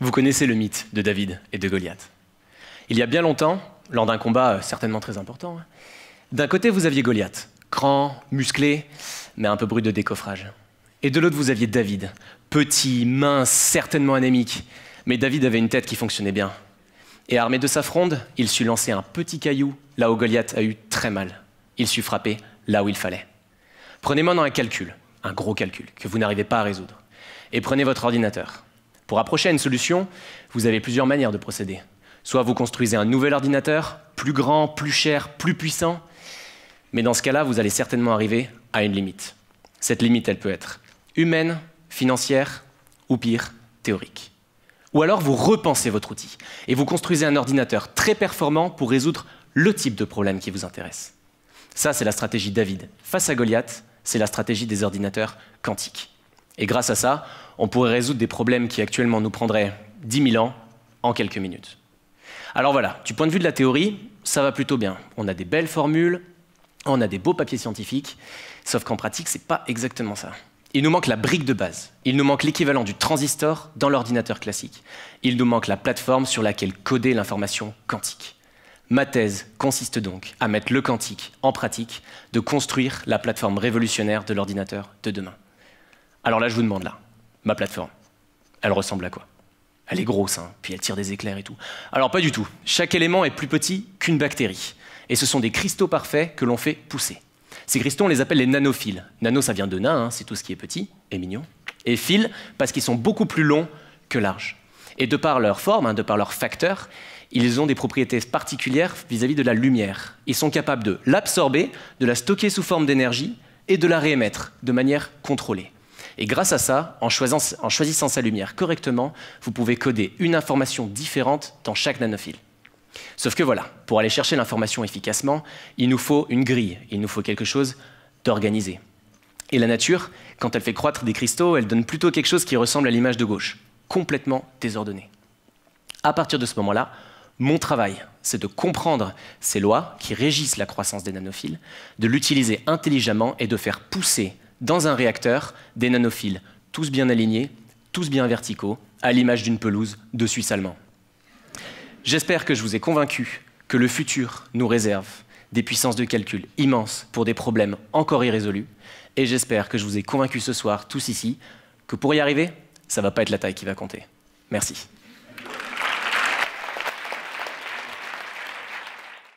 Vous connaissez le mythe de David et de Goliath. Il y a bien longtemps, lors d'un combat euh, certainement très important, hein, d'un côté vous aviez Goliath, grand, musclé, mais un peu brut de décoffrage. Et de l'autre vous aviez David, petit, mince, certainement anémique, mais David avait une tête qui fonctionnait bien. Et armé de sa fronde, il sut lancer un petit caillou là où Goliath a eu très mal. Il sut frapper là où il fallait. Prenez maintenant un calcul, un gros calcul que vous n'arrivez pas à résoudre, et prenez votre ordinateur pour approcher à une solution, vous avez plusieurs manières de procéder. Soit vous construisez un nouvel ordinateur, plus grand, plus cher, plus puissant, mais dans ce cas-là, vous allez certainement arriver à une limite. Cette limite, elle peut être humaine, financière, ou pire, théorique. Ou alors vous repensez votre outil et vous construisez un ordinateur très performant pour résoudre le type de problème qui vous intéresse. Ça, c'est la stratégie David face à Goliath, c'est la stratégie des ordinateurs quantiques. Et grâce à ça, on pourrait résoudre des problèmes qui actuellement nous prendraient 10 000 ans en quelques minutes. Alors voilà, du point de vue de la théorie, ça va plutôt bien. On a des belles formules, on a des beaux papiers scientifiques, sauf qu'en pratique, ce n'est pas exactement ça. Il nous manque la brique de base. Il nous manque l'équivalent du transistor dans l'ordinateur classique. Il nous manque la plateforme sur laquelle coder l'information quantique. Ma thèse consiste donc à mettre le quantique en pratique, de construire la plateforme révolutionnaire de l'ordinateur de demain. Alors là, je vous demande là, ma plateforme, elle ressemble à quoi Elle est grosse, hein, puis elle tire des éclairs et tout. Alors pas du tout. Chaque élément est plus petit qu'une bactérie. Et ce sont des cristaux parfaits que l'on fait pousser. Ces cristaux, on les appelle les nanophiles. Nano, ça vient de nain, hein, c'est tout ce qui est petit et mignon. Et fil, parce qu'ils sont beaucoup plus longs que larges. Et de par leur forme, hein, de par leur facteur, ils ont des propriétés particulières vis à -vis de la lumière. Ils sont capables de l'absorber, de la stocker sous forme d'énergie et de la réémettre de manière contrôlée. Et grâce à ça, en choisissant, sa lumière correctement, vous pouvez coder une information différente dans chaque nanophile. Sauf que voilà, pour aller chercher l'information efficacement, il nous faut une grille, il nous faut quelque chose d'organisé. Et la nature, quand elle fait croître des cristaux, elle donne plutôt quelque chose qui ressemble à l'image de gauche, complètement désordonnée. À partir de ce moment-là, mon travail, c'est de comprendre ces lois qui régissent la croissance des nanophiles, de l'utiliser intelligemment et de faire pousser dans un réacteur, des nanophiles, tous bien alignés, tous bien verticaux, à l'image d'une pelouse de Suisse allemand. J'espère que je vous ai convaincu que le futur nous réserve des puissances de calcul immenses pour des problèmes encore irrésolus, et j'espère que je vous ai convaincu ce soir, tous ici, que pour y arriver, ça ne va pas être la taille qui va compter. Merci.